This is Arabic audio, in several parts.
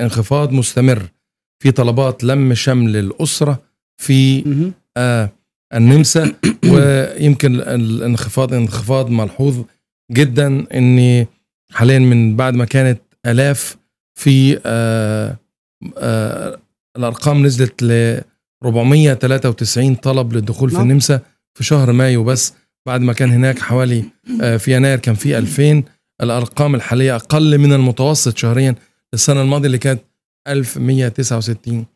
انخفاض مستمر في طلبات لم شمل الاسره في آه النمسا ويمكن الانخفاض انخفاض ملحوظ جدا ان حاليا من بعد ما كانت الاف في آه آه الارقام نزلت ل 493 طلب للدخول في نعم. النمسا في شهر مايو بس بعد ما كان هناك حوالي آه، في يناير كان في 2000 الارقام الحاليه اقل من المتوسط شهريا السنه الماضيه اللي كانت 1169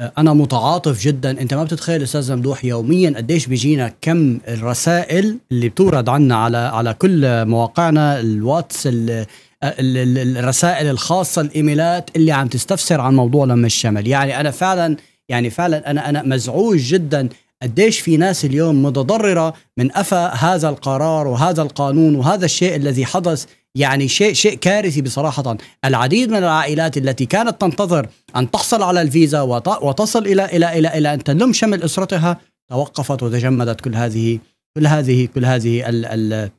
آه، انا متعاطف جدا انت ما بتتخيل استاذ ممدوح يوميا قديش بيجينا كم الرسائل اللي بتورد عنا على على كل مواقعنا الواتس آه، ال الرسائل الخاصه الايميلات اللي عم تستفسر عن موضوع لم الشمل يعني انا فعلا يعني فعلا انا انا مزعوج جدا قديش في ناس اليوم متضرره من افى هذا القرار وهذا القانون وهذا الشيء الذي حدث يعني شيء شيء كارثي بصراحة العديد من العائلات التي كانت تنتظر أن تحصل على الفيزا وتصل إلى إلى إلى إلى أن تلم شمل أسرتها توقفت وتجمدت كل هذه كل هذه كل هذه ال ال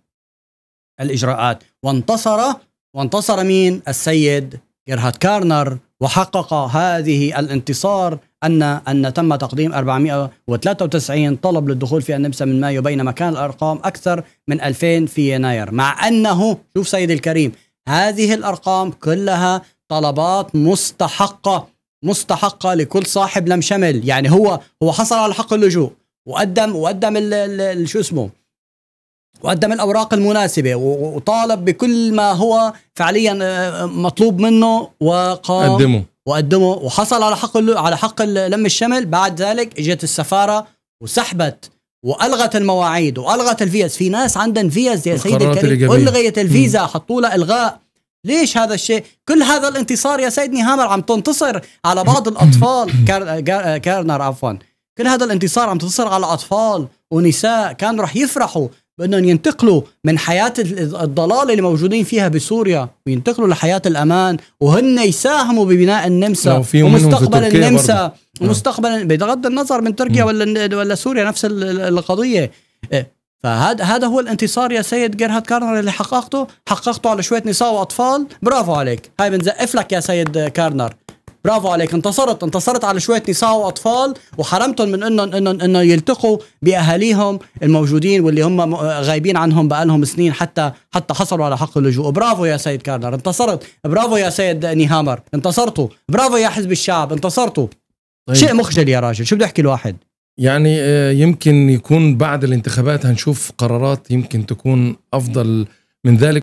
الإجراءات وانتصر وانتصر مين السيد جيرهارد كارنر وحقق هذه الانتصار ان ان تم تقديم 493 طلب للدخول في النمسا من مايو بينما كان الارقام اكثر من 2000 في يناير مع انه شوف سيدي الكريم هذه الارقام كلها طلبات مستحقه مستحقه لكل صاحب لم شمل يعني هو هو حصل على حق اللجوء وقدم وقدم شو اسمه وقدم الاوراق المناسبه وطالب بكل ما هو فعليا آه، مطلوب منه وقام قدمه وقدمه وحصل على حق على حق لم الشمل بعد ذلك اجت السفاره وسحبت والغت المواعيد والغت الفيز في ناس عندهم فيز يا سيدي الكريم الغيت الفيزا حطوا لها الغاء ليش هذا الشيء كل هذا الانتصار يا سيدني هامر عم تنتصر على بعض الاطفال كارنر عفوا كل هذا الانتصار عم تنتصر على اطفال ونساء كانوا رح يفرحوا بانهم ينتقلوا من حياه الضلال اللي موجودين فيها بسوريا وينتقلوا لحياه الامان وهن يساهموا ببناء النمسا ومستقبل النمسا آه. ومستقبل بغض النظر من تركيا ولا ولا سوريا نفس القضيه إيه، فهذا هذا هو الانتصار يا سيد جيرهارد كارنر اللي حققته حققته على شويه نساء واطفال برافو عليك هاي بنزقف لك يا سيد كارنر برافو عليك انتصرت انتصرت على شويه نساء واطفال وحرمتهم من انهم انهم انهم يلتقوا باهاليهم الموجودين واللي هم غايبين عنهم بقالهم سنين حتى حتى حصلوا على حق اللجوء برافو يا سيد كارنر انتصرت برافو يا سيد نيهامر انتصرتوا برافو يا حزب الشعب انتصرتوا طيب. شيء مخجل يا راجل شو بده يحكي الواحد يعني آه، يمكن يكون بعد الانتخابات هنشوف قرارات يمكن تكون افضل من ذلك